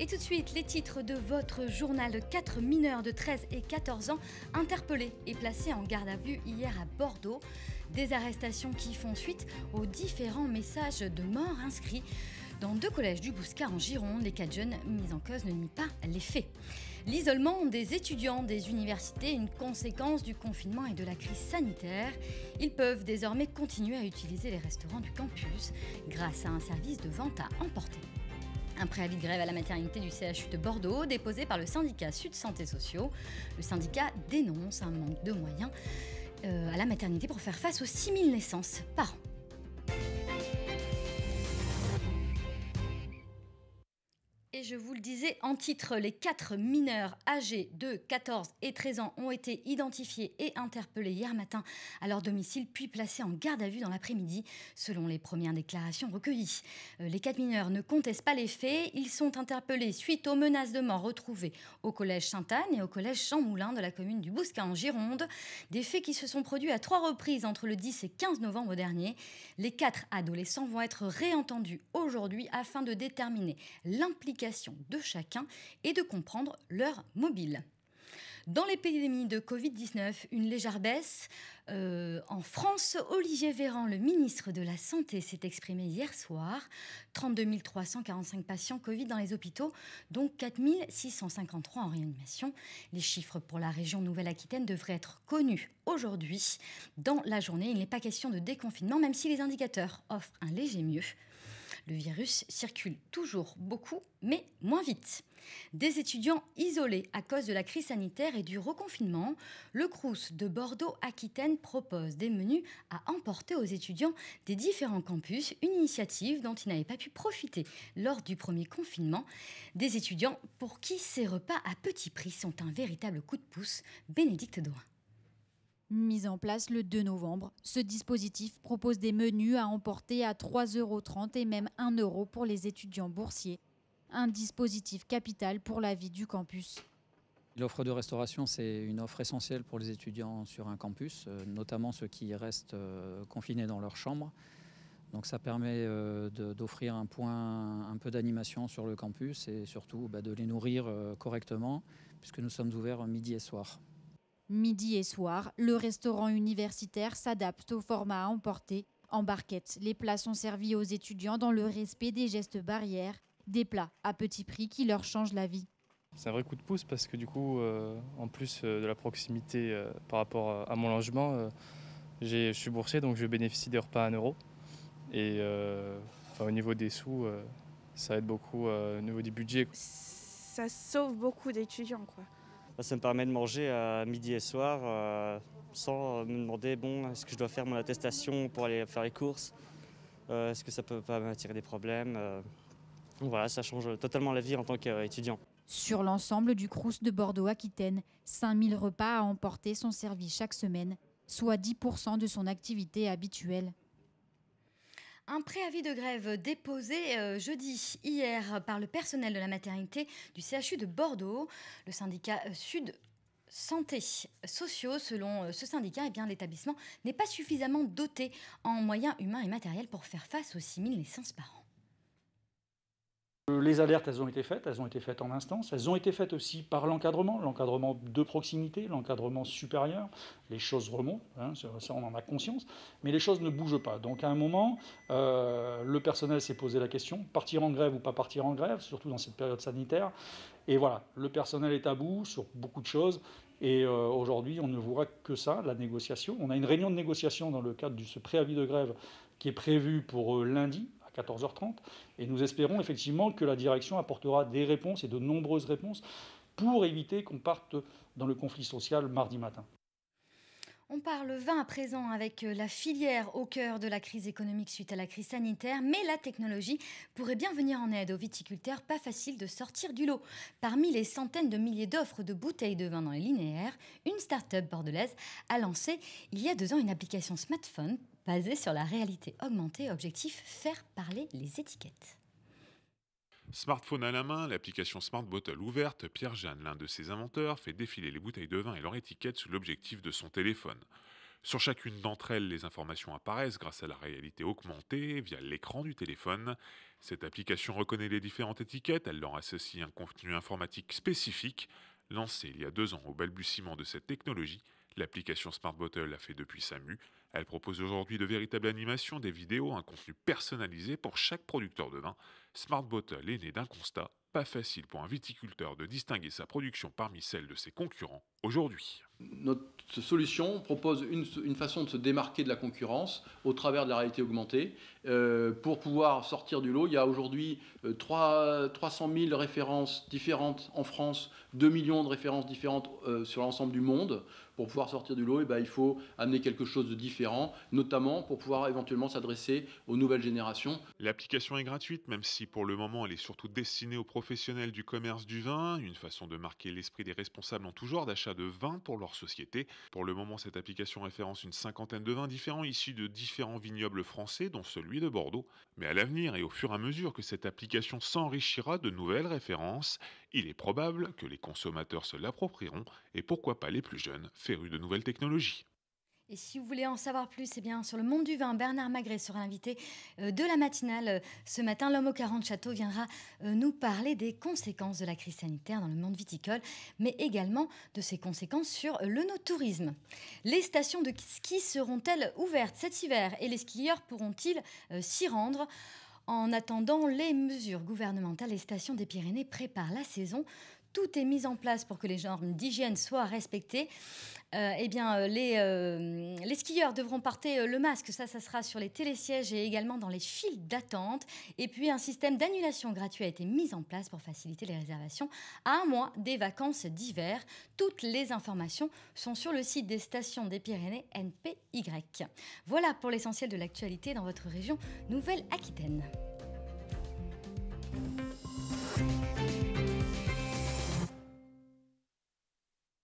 Et tout de suite, les titres de votre journal. Quatre mineurs de 13 et 14 ans interpellés et placés en garde à vue hier à Bordeaux. Des arrestations qui font suite aux différents messages de mort inscrits. Dans deux collèges du Bouscat en Gironde, les quatre jeunes mis en cause ne nient pas les faits. L'isolement des étudiants des universités une conséquence du confinement et de la crise sanitaire. Ils peuvent désormais continuer à utiliser les restaurants du campus grâce à un service de vente à emporter. Un préavis de grève à la maternité du CHU de Bordeaux déposé par le syndicat Sud Santé Sociaux. Le syndicat dénonce un manque de moyens euh, à la maternité pour faire face aux 6000 naissances par an. je vous le disais en titre, les quatre mineurs âgés de 14 et 13 ans ont été identifiés et interpellés hier matin à leur domicile, puis placés en garde à vue dans l'après-midi, selon les premières déclarations recueillies. Euh, les quatre mineurs ne contestent pas les faits. Ils sont interpellés suite aux menaces de mort retrouvées au collège Sainte-Anne et au collège Jean-Moulin de la commune du Bouscat en Gironde. Des faits qui se sont produits à trois reprises entre le 10 et 15 novembre dernier. Les quatre adolescents vont être réentendus aujourd'hui afin de déterminer l'implication de chacun et de comprendre leur mobile. Dans l'épidémie de Covid-19, une légère baisse. Euh, en France, Olivier Véran, le ministre de la Santé, s'est exprimé hier soir. 32 345 patients Covid dans les hôpitaux, dont 4 653 en réanimation. Les chiffres pour la région Nouvelle-Aquitaine devraient être connus aujourd'hui. Dans la journée, il n'est pas question de déconfinement, même si les indicateurs offrent un léger mieux. Le virus circule toujours beaucoup, mais moins vite. Des étudiants isolés à cause de la crise sanitaire et du reconfinement, le Crous de Bordeaux-Aquitaine propose des menus à emporter aux étudiants des différents campus, une initiative dont ils n'avaient pas pu profiter lors du premier confinement. Des étudiants pour qui ces repas à petit prix sont un véritable coup de pouce. Bénédicte Doin. Mise en place le 2 novembre, ce dispositif propose des menus à emporter à 3,30 euros et même 1 euro pour les étudiants boursiers. Un dispositif capital pour la vie du campus. L'offre de restauration, c'est une offre essentielle pour les étudiants sur un campus, euh, notamment ceux qui restent euh, confinés dans leur chambre. Donc ça permet euh, d'offrir un point, un peu d'animation sur le campus et surtout bah, de les nourrir correctement, puisque nous sommes ouverts midi et soir. Midi et soir, le restaurant universitaire s'adapte au format à emporter. En barquette, les plats sont servis aux étudiants dans le respect des gestes barrières, des plats à petit prix qui leur changent la vie. C'est un vrai coup de pouce parce que du coup, euh, en plus euh, de la proximité euh, par rapport à mon logement, je suis boursier donc je bénéficie des repas à 1 euro. Et au niveau des sous, ça aide beaucoup au niveau du budget. Ça sauve beaucoup d'étudiants quoi ça me permet de manger à euh, midi et soir euh, sans me demander bon, est-ce que je dois faire mon attestation pour aller faire les courses euh, Est-ce que ça peut pas m'attirer des problèmes voilà, ça change totalement la vie en tant qu'étudiant. Sur l'ensemble du Crous de Bordeaux-Aquitaine, 5000 repas à emporter sont servis chaque semaine, soit 10% de son activité habituelle. Un préavis de grève déposé euh, jeudi hier par le personnel de la maternité du CHU de Bordeaux. Le syndicat euh, Sud santé sociaux. Selon euh, ce syndicat, et eh bien, l'établissement n'est pas suffisamment doté en moyens humains et matériels pour faire face aux 6 naissances par an. Euh, les alertes, elles ont été faites, elles ont été faites en instance, elles ont été faites aussi par l'encadrement, l'encadrement de proximité, l'encadrement supérieur. Les choses remontent, hein, on en a conscience, mais les choses ne bougent pas. Donc à un moment, euh, le personnel s'est posé la question, partir en grève ou pas partir en grève, surtout dans cette période sanitaire. Et voilà, le personnel est à bout sur beaucoup de choses, et euh, aujourd'hui, on ne voit que ça, la négociation. On a une réunion de négociation dans le cadre de ce préavis de grève qui est prévu pour lundi. 14h30. Et nous espérons effectivement que la direction apportera des réponses et de nombreuses réponses pour éviter qu'on parte dans le conflit social mardi matin. On parle vin à présent avec euh, la filière au cœur de la crise économique suite à la crise sanitaire, mais la technologie pourrait bien venir en aide aux viticulteurs, pas facile de sortir du lot. Parmi les centaines de milliers d'offres de bouteilles de vin dans les linéaires, une start-up bordelaise a lancé il y a deux ans une application smartphone basée sur la réalité augmentée, objectif faire parler les étiquettes. Smartphone à la main, l'application Smart Bottle ouverte, Pierre-Jeanne, l'un de ses inventeurs, fait défiler les bouteilles de vin et leur étiquette sous l'objectif de son téléphone. Sur chacune d'entre elles, les informations apparaissent grâce à la réalité augmentée via l'écran du téléphone. Cette application reconnaît les différentes étiquettes, elle leur associe un contenu informatique spécifique. lancé il y a deux ans au balbutiement de cette technologie, L'application Smart Bottle l'a fait depuis SAMU. Elle propose aujourd'hui de véritables animations, des vidéos, un contenu personnalisé pour chaque producteur de vin. Smart Bottle est né d'un constat pas facile pour un viticulteur de distinguer sa production parmi celle de ses concurrents aujourd'hui. Notre solution propose une, façon de se démarquer de la concurrence au travers de la réalité augmentée. Euh, pour pouvoir sortir du lot, il y a aujourd'hui 300 euh, 000 références différentes en France, 2 millions de références différentes euh, sur l'ensemble du monde. Pour pouvoir sortir du lot, Et eh ben il faut amener quelque chose de différent, notamment pour pouvoir éventuellement s'adresser aux nouvelles générations. L'application est gratuite, même si pour le moment elle est surtout destinée aux professionnels du commerce du vin, une façon de marquer l'esprit des responsables en tout genre d'achat de vin pour société. Pour le moment, cette application référence une cinquantaine de vins différents issus de différents vignobles français, dont celui de Bordeaux. Mais à l'avenir et au fur et à mesure que cette application s'enrichira de nouvelles références, il est probable que les consommateurs se l'approprieront et pourquoi pas les plus jeunes, férus de nouvelles technologies. Et si vous voulez en savoir plus, eh bien, sur le monde du vin, Bernard Magret sera invité euh, de la matinale. Euh, ce matin, l'homme au 40 Château viendra euh, nous parler des conséquences de la crise sanitaire dans le monde viticole, mais également de ses conséquences sur le no-tourisme. Les stations de ski seront-elles ouvertes cet hiver et les skieurs pourront-ils s'y rendre en attendant les mesures gouvernementales, les stations des Pyrénées préparent la saison tout est mis en place pour que les normes d'hygiène soient respectées. Euh, eh bien, euh, les, euh, les, skieurs devront porter le masque. Ça, ça sera sur les télésièges et également dans les files d'attente. Et puis, un système d'annulation gratuit a été mis en place pour faciliter les réservations à un mois des vacances d'hiver. Toutes les informations sont sur le site des stations des Pyrénées NPY. Voilà pour l'essentiel de l'actualité dans votre région Nouvelle-Aquitaine.